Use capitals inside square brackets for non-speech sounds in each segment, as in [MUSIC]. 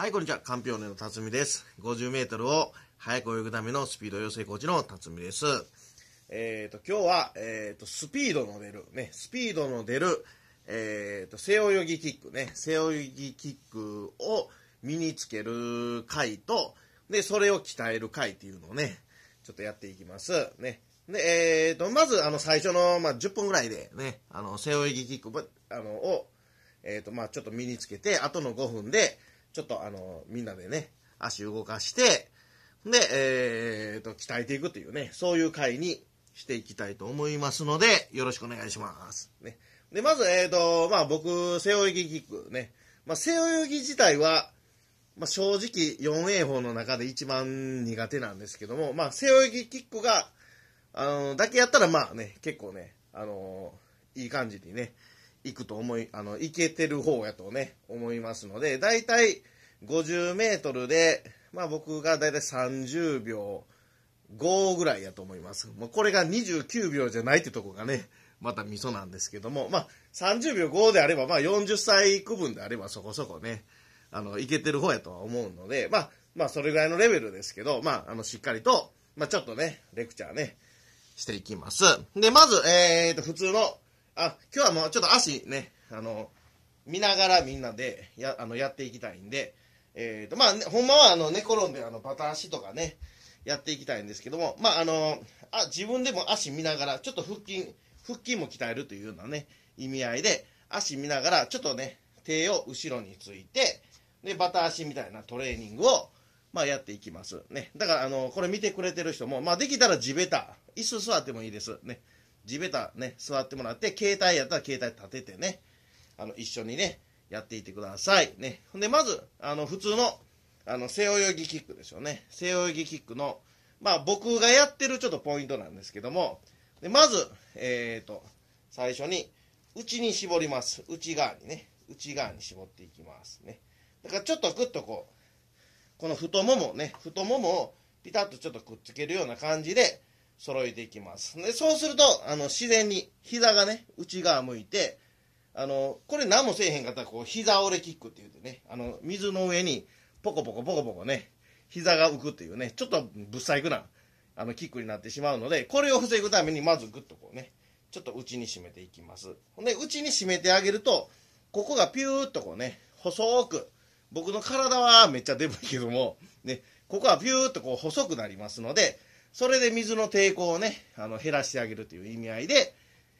はい、こんにちは。カンピオーネの辰巳です。50メートルを早く泳ぐためのスピード養成コーチの辰巳です。えっ、ー、と、今日は、えっ、ー、と、スピードの出る、ね、スピードの出る、えっ、ー、と、背泳ぎキックね、背泳ぎキックを身につける回と、で、それを鍛える回っていうのをね、ちょっとやっていきます。ね。で、えっ、と、まず、あの、最初の、まあ、10分ぐらいでね、あの、背泳ぎキック、あの、を、えっ、と、まあ、ちょっと身につけて、あとの5分で、ちょっとあの、みんなでね、足動かして、で、えー、と、鍛えていくというね、そういう回にしていきたいと思いますので、よろしくお願いします。ね。で、まず、えー、と、まあ僕、背泳ぎキックね。まあ背泳ぎ自体は、まあ正直 4A 法の中で一番苦手なんですけども、まあ背泳ぎキックが、あの、だけやったらまあね、結構ね、あのー、いい感じにね、行くと思い、あの、行けてる方やとね、思いますので、だいたい50メートルで、まあ僕がだいたい30秒5ぐらいやと思います。もうこれが29秒じゃないってとこがね、またミソなんですけども、まあ30秒5であれば、まあ40歳区分であればそこそこね、あの、いけてる方やとは思うので、まあ、まあそれぐらいのレベルですけど、まああの、しっかりと、まあちょっとね、レクチャーね、していきます。で、まず、えーと、普通の、あ、今日はもうちょっと足ね、あの、見ながらみんなでやあのやっていきたいんで、えーとまあね、ほんまはあの寝転んであのバタ足とかね、やっていきたいんですけども、まああのあ、自分でも足見ながら、ちょっと腹筋、腹筋も鍛えるというようなね、意味合いで、足見ながら、ちょっとね、手を後ろについて、で、バタ足みたいなトレーニングを、まあ、やっていきます。ね。だから、あの、これ見てくれてる人も、まあ、できたら地べた、椅子座ってもいいです。ね。地べたね、座ってもらって、携帯やったら携帯立ててね、あの、一緒にね、やっていてください。ね。ほんで、まず、あの、普通の、あの、背泳ぎキックですよね。背泳ぎキックの、まあ、僕がやってるちょっとポイントなんですけども、でまず、えっ、ー、と、最初に、内に絞ります。内側にね。内側に絞っていきますね。だからちょっとグッとこう、この太ももね、太ももをピタッとちょっとくっつけるような感じで、揃えていきます。で、そうすると、あの、自然に膝がね、内側向いて、あの、これ何もせえへんかったら、こう、膝折れキックって言うてね、あの、水の上にポコポコポコポコね、膝が浮くっていうね、ちょっとぶっ細工な、あの、キックになってしまうので、これを防ぐために、まずグッとこうね、ちょっと内に締めていきます。ほんで、内に締めてあげると、ここがピューっとこうね、細く、僕の体はめっちゃデブいけども、ね、ここはピューっとこう細くなりますので、それで水の抵抗をね、あの減らしてあげるという意味合いで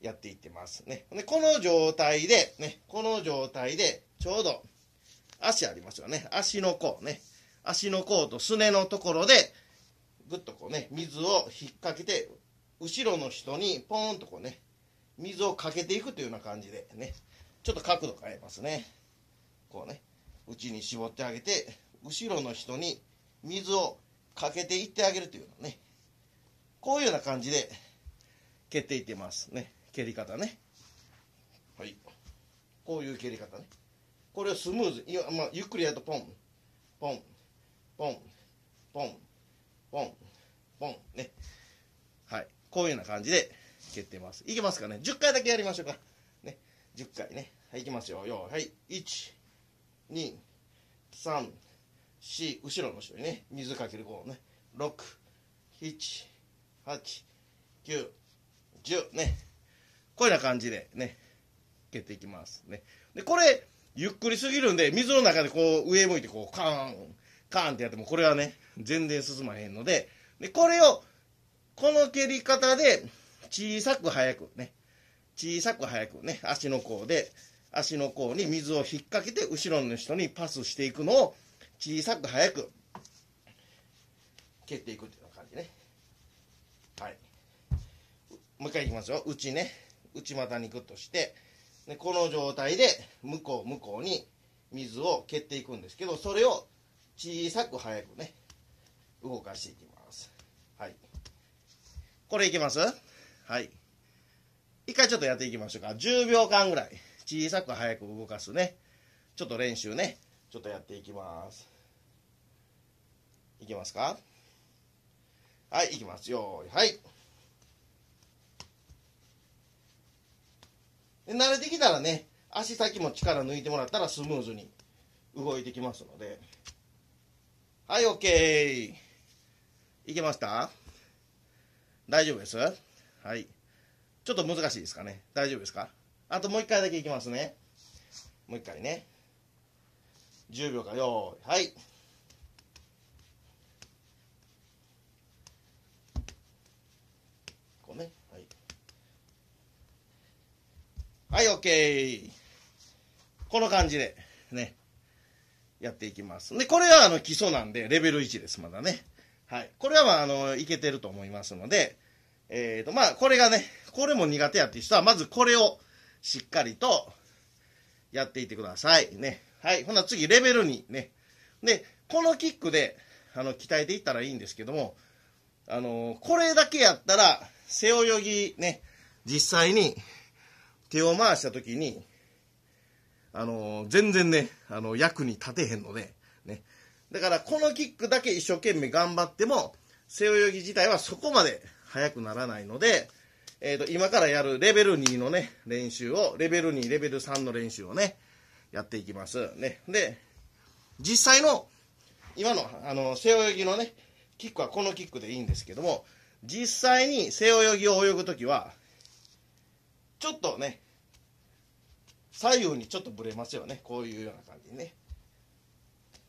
やっていってますね。ねこの状態で、ね、この状態で、ちょうど足ありますよね。足の甲ね。足の甲とすねのところで、ぐっとこうね、水を引っ掛けて、後ろの人にポーンとこうね、水をかけていくというような感じでね、ちょっと角度変えますね。こうね、内に絞ってあげて、後ろの人に水をかけていってあげるというのね、こういうような感じで蹴っていってますね蹴り方ねはいこういう蹴り方ねこれをスムーズいや、まあ、ゆっくりやるとポンポンポンポンポンポンねはいこういうような感じで蹴ってますいけますかね10回だけやりましょうかね10回ねはいいきますよよはい123後ろの人にね水かけるうね6 7 1 0ねこういうような感じでね蹴っていきますねでこれゆっくりすぎるんで水の中でこう上向いてこうカーンカーンってやってもこれはね全然進まへんのででこれをこの蹴り方で小さく速くね小さく速くね足の甲で足の甲に水を引っ掛けて後ろの人にパスしていくのを小さく速く蹴っていくはいもう一回いきますよ内ね内股にグッとしてでこの状態で向こう向こうに水を蹴っていくんですけどそれを小さく早くね動かしていきますはいこれいきますはい一回ちょっとやっていきましょうか10秒間ぐらい小さく早く動かすねちょっと練習ねちょっとやっていきますいきますかはい、行きますよ。はい。で慣れてきたらね、足先も力抜いてもらったらスムーズに動いてきますので。はい、OK。いけました大丈夫ですはい。ちょっと難しいですかね。大丈夫ですかあともう一回だけいきますね。もう一回ね。10秒か、よーい。はい。はい、OK。この感じで、ね、やっていきます。で、これはあの基礎なんで、レベル1です、まだね。はい。これはまあ、あの、いけてると思いますので、えっ、ー、と、まあ、これがね、これも苦手やっていう人は、まずこれをしっかりとやっていってください。ね。はい。ほな、次、レベル2。ね。で、このキックで、あの、鍛えていったらいいんですけども、あの、これだけやったら、背泳ぎね、実際に手を回した時に、あの、全然ね、あの、役に立てへんので、ね。だから、このキックだけ一生懸命頑張っても、背泳ぎ自体はそこまで速くならないので、えっ、ー、と、今からやるレベル2のね、練習を、レベル2、レベル3の練習をね、やっていきます。ね。で、実際の、今の、あの、背泳ぎのね、キックはこのキックでいいんですけども、実際に背泳ぎを泳ぐときは、ちょっとね左右にちょっとぶれますよねこういうような感じね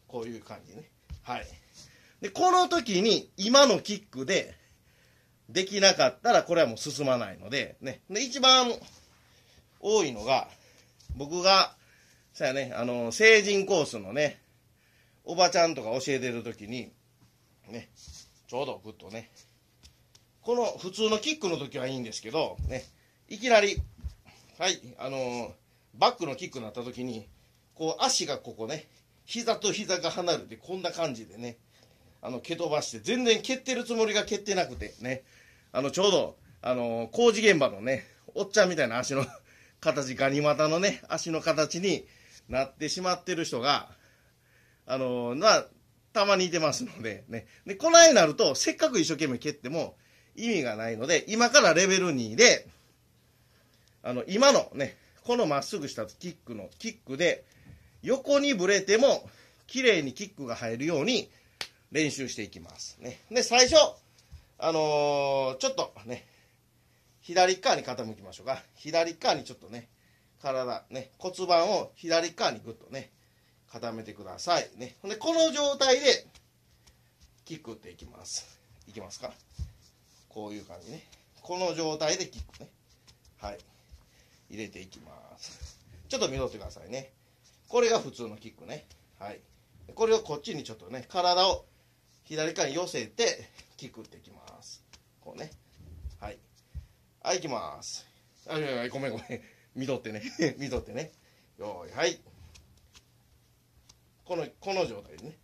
こういう感じねはいでこの時に今のキックでできなかったらこれはもう進まないので,、ね、で一番多いのが僕がそやねあの成人コースのねおばちゃんとか教えてる時にねちょうどグッとねこの普通のキックの時はいいんですけどねいきなり、はい、あのー、バックのキックになった時に、こう足がここね、膝と膝が離れて、こんな感じでね、あの、蹴飛ばして、全然蹴ってるつもりが蹴ってなくてね、あの、ちょうど、あのー、工事現場のね、おっちゃんみたいな足の形、ガニ股のね、足の形になってしまってる人が、あのー、たまにいてますので、ね。で、こうになると、せっかく一生懸命蹴っても意味がないので、今からレベル2で、あの、今のね、このまっすぐしたキックのキックで、横にぶれても、綺麗にキックが入るように練習していきます。ね。で、最初、あのー、ちょっとね、左側に傾きましょうか。左側にちょっとね、体、ね、骨盤を左側にぐっとね、固めてください。ね。で、この状態で、キックっていきます。いきますか。こういう感じね。この状態でキックね。はい。入れていきますちょっと見とってくださいねこれが普通のキックねはいこれをこっちにちょっとね体を左側に寄せてキックっていきますこうねはいはいいきますあいやいやごめんごめん [LAUGHS] 見とってね [LAUGHS] 見とってねよーいはいこのこの状態でね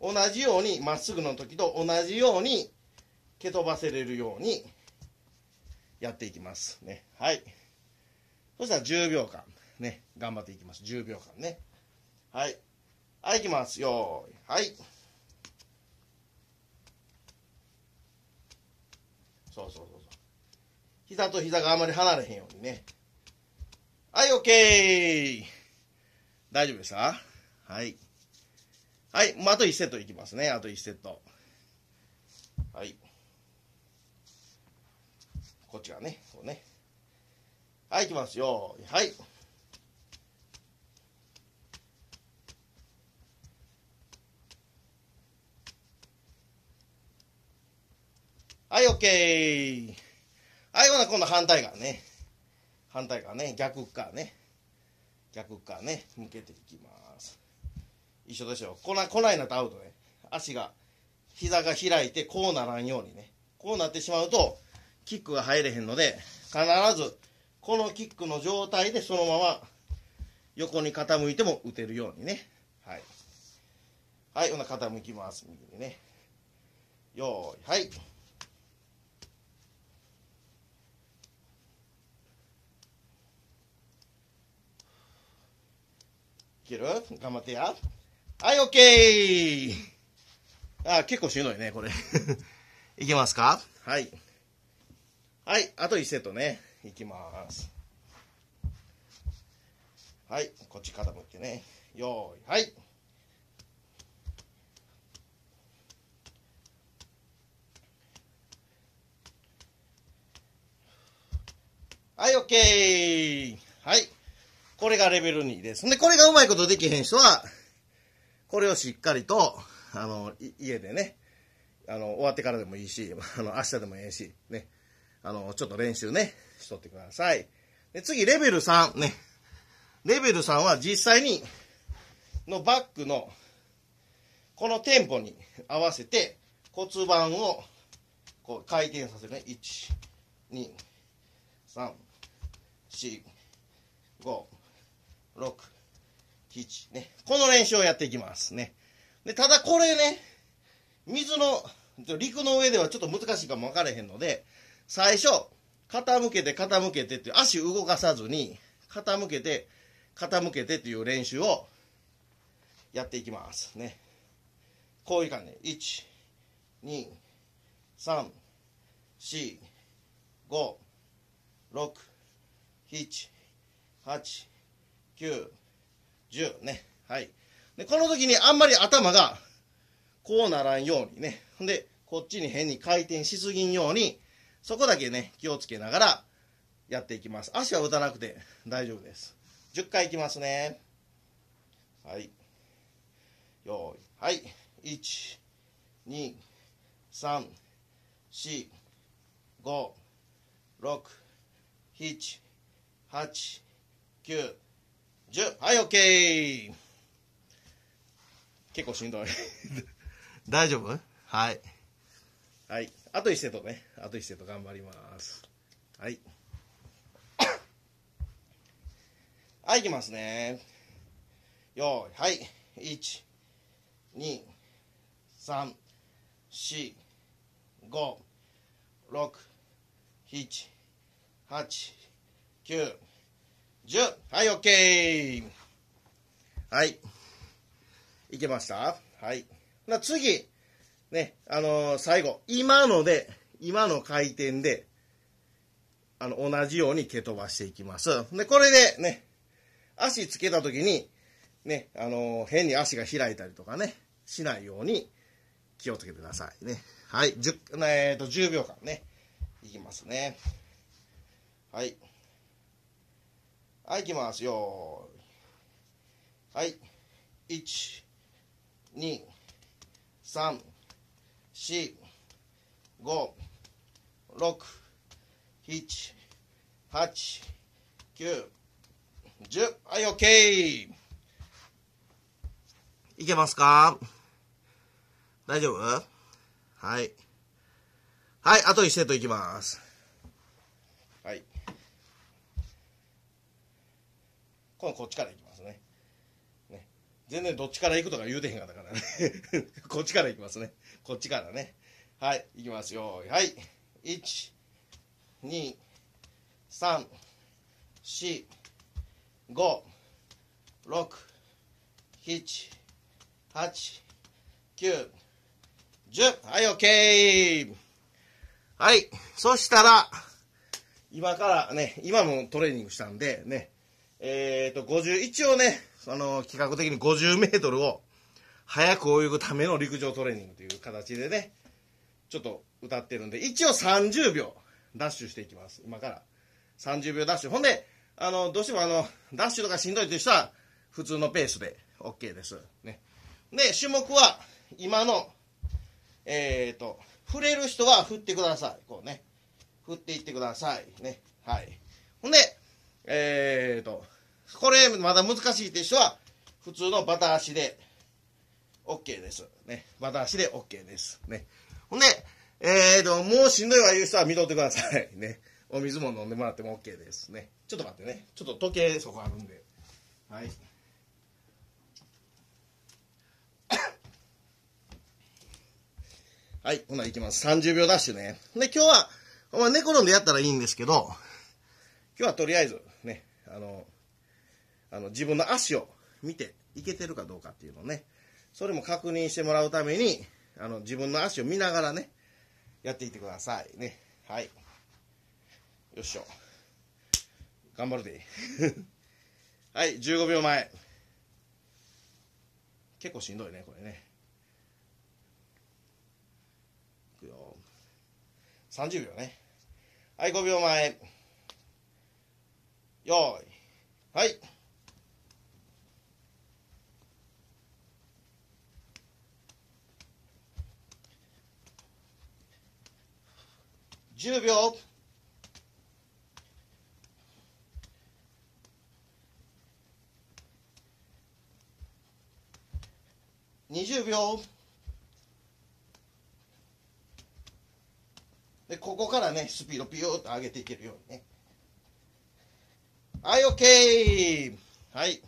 同じようにまっすぐの時と同じように蹴飛ばせれるようにやっていきますねはいそしたら10秒間、ね、頑張っていきます。10秒間ね。はい。はい、いきます。よーい。はい。そうそうそうそう。膝と膝があまり離れへんようにね。はい、オッケー大丈夫ですかはい。はい、もうあと1セットいきますね。あと1セット。はい。こっちがね、こうね。はいいきますよはいはい、オッケー。はい、ほな、今度反対側ね。反対側ね。逆側ね。逆側ね。向けていきます。一緒でしょ。こな、こないなとアウトね。足が、膝が開いて、こうならんようにね。こうなってしまうと、キックが入れへんので、必ず、このキックの状態でそのまま横に傾いても打てるようにね。はい。はい、ほな傾きます。右にね。よーい、はい。いける頑張ってや。はい、オッケーあ、結構しんどいね、これ。[LAUGHS] [LAUGHS] いけますかはい。はい、あと1セットね。いきますはいこっち傾けてねよーいはいはい、オッケーはい。これがレベル2です。で、これがうまいことできへん人は、これをしっかりと、あの、家でね、あの、終わってからでもいいし、あの、明日でもええし、ね、あの、ちょっと練習ね、しとってください。で、次、レベル3ね。レベル3は実際に、のバックの、このテンポに合わせて骨盤をこう回転させるね。1、2、3、4、5、6、7ね。この練習をやっていきますね。で、ただこれね、水の、陸の上ではちょっと難しいかもわからへんので、最初、傾けて傾けてって足動かさずに、傾けて、傾けてっていう練習をやっていきますね。こういう感じ。1、2、3、4、5、6、7、8、9、10ね。はい。で、この時にあんまり頭がこうならんようにね。で、こっちに変に回転しすぎんようにそこだけね、気をつけながらやっていきます。足は打たなくて大丈夫です。10回いきますね。はい。よーい。はい。1、2、3、4、5、6、7、8、9、10。はい、OK! 結構しんどい [LAUGHS] 大丈夫はい。はい。あと1セットね。あとセット頑張ります。はい。[COUGHS] はい、いきますね。よーい、はい。1、2、3、4、5、6、7、8、9、10。はい、OK! はい。いけましたはい。な、次。ね、あのー、最後、今ので、今の回転で、あの、同じように蹴飛ばしていきます。で、これでね、足つけた時に、ね、あのー、変に足が開いたりとかね、しないように気をつけてくださいね。はい、10、えー、と、10秒間ね、いきますね。はい。はい、いきますよ。はい。1、2、3、四、五、六、七、八、九、十。はい、オッケーいけますか大丈夫はい。はい、あと1セットいきます。はい。今度こっちからいきますね。ね。全然どっちから行くとか言うてへんかったからね。[LAUGHS] こっちからいきますね。こっちからね。はい、いきますよ。はい。1、2、3、4、5、6、7、8、9、10。はい、OK! はい。そしたら、今からね、今もトレーニングしたんでね、えっ、ー、と、50、一応ね、その、企画的に50メートルを、早く泳ぐための陸上トレーニングという形でね、ちょっと歌ってるんで、一応30秒ダッシュしていきます。今から。30秒ダッシュ。ほんで、あの、どうしてもあの、ダッシュとかしんどいという人は、普通のペースで OK です。ね。で、種目は、今の、えっ、ー、と、触れる人は振ってください。こうね。振っていってください。ね。はい。ほんで、えっ、ー、と、これまだ難しいって人は、普通のバタ足で OK です。ね。バタ足で OK です。ね。ほんで、えーと、もうしんどいわ言う人は見とってください。ね。お水も飲んでもらっても OK ですね。ちょっと待ってね。ちょっと時計そこあるんで。はい。[COUGHS] はい、ほな、いきます。30秒ダッシュね。で、今日は、まあ、寝転んでやったらいいんですけど、今日はとりあえず、ね、あの、あの自分の足を見て、いけてるかどうかっていうのをね、それも確認してもらうために、あの、自分の足を見ながらね、やっていってくださいね。はい。よっしょ。頑張るで。[LAUGHS] はい、15秒前。結構しんどいね、これね。いくよ。30秒ね。はい、5秒前。よーい。はい。10秒20秒でここからねスピードピューッと上げていけるようにねはい OK はい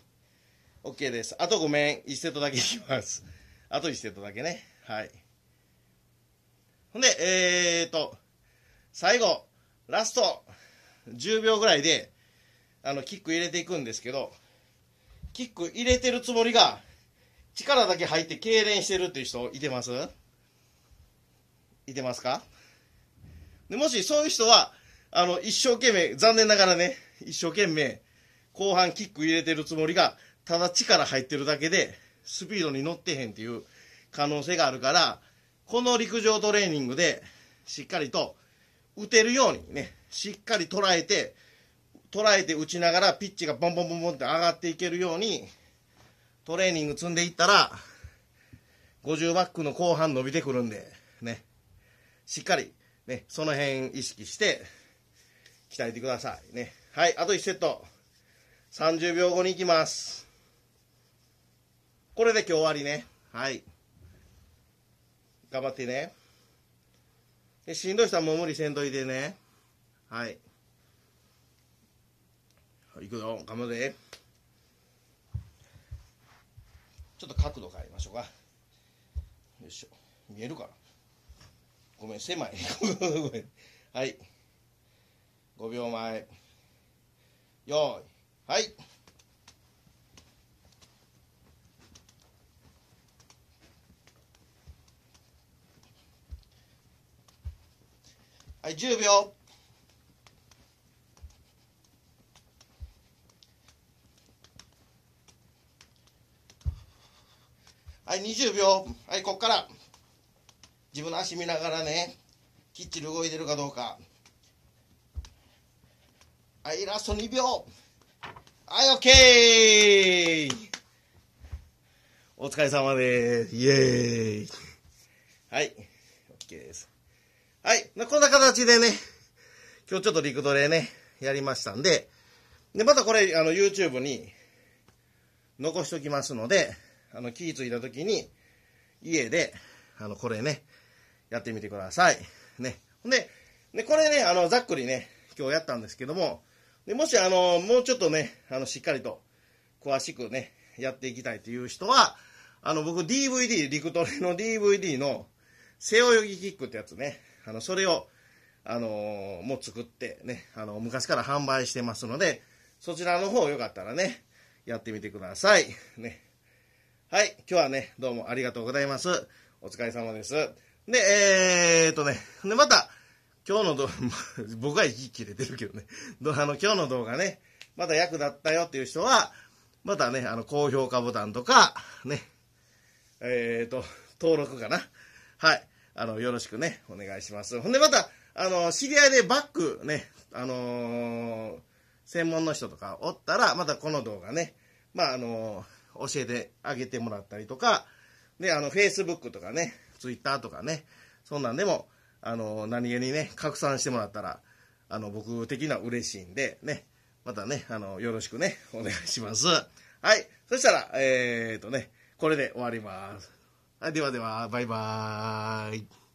OK ですあとごめん1セットだけいきますあと1セットだけねはいほんでえー、っと最後、ラスト、10秒ぐらいで、あの、キック入れていくんですけど、キック入れてるつもりが、力だけ入って痙攣してるっていう人いてますいてますかでもしそういう人は、あの、一生懸命、残念ながらね、一生懸命、後半キック入れてるつもりが、ただ力入ってるだけで、スピードに乗ってへんっていう可能性があるから、この陸上トレーニングで、しっかりと打てるようにね、しっかり捉えて、捉えて打ちながらピッチがボンボンボンボンって上がっていけるように、トレーニング積んでいったら、50バックの後半伸びてくるんで、ね、しっかり、ね、その辺意識して、鍛えてくださいね。はい、あと1セット。30秒後に行きます。これで今日終わりね。はい。頑張ってね。しんどい人はもう無理せんといてね。はい。行くよ、頑張れ。ちょっと角度変えましょうか。よいしょ。見えるかなごめん、狭い。[LAUGHS] ごめん。はい。5秒前。よーい。はい。はい10秒はい20秒はいこっから自分の足見ながらねきっちり動いてるかどうかはいラスト2秒はい OK お疲れ様ですイエーイはい OK ですはい。こんな形でね、今日ちょっと陸トレね、やりましたんで、で、またこれ、あの、YouTube に残しときますので、あの、気ぃついた時に、家で、あの、これね、やってみてください。ね。ほんで、で、これね、あの、ざっくりね、今日やったんですけども、でもし、あの、もうちょっとね、あの、しっかりと、詳しくね、やっていきたいという人は、あの、僕 DVD、陸トレの DVD の、背泳ぎキックってやつね。あの、それを、あのー、もう作ってね、あの、昔から販売してますので、そちらの方よかったらね、やってみてください。ね。はい、今日はね、どうもありがとうございます。お疲れ様です。で、えー、っとね、で、また、今日の動画、[LAUGHS] 僕は一気でてるけどね、あの、今日の動画ね、また役だったよっていう人は、またね、あの、高評価ボタンとか、ね、えー、っと、登録かな。はい。あの、よろしくね、お願いします。ほんでまた、あの、知り合いでバックね、あのー、専門の人とかおったら、またこの動画ね、まあ、あのー、教えてあげてもらったりとか、で、あの、Facebook とかね、Twitter とかね、そんなんでも、あのー、何気にね、拡散してもらったら、あの、僕的には嬉しいんで、ね、またね、あの、よろしくね、お願いします。はい。そしたら、えー、っとね、これで終わります。ではでは、バイバーイ。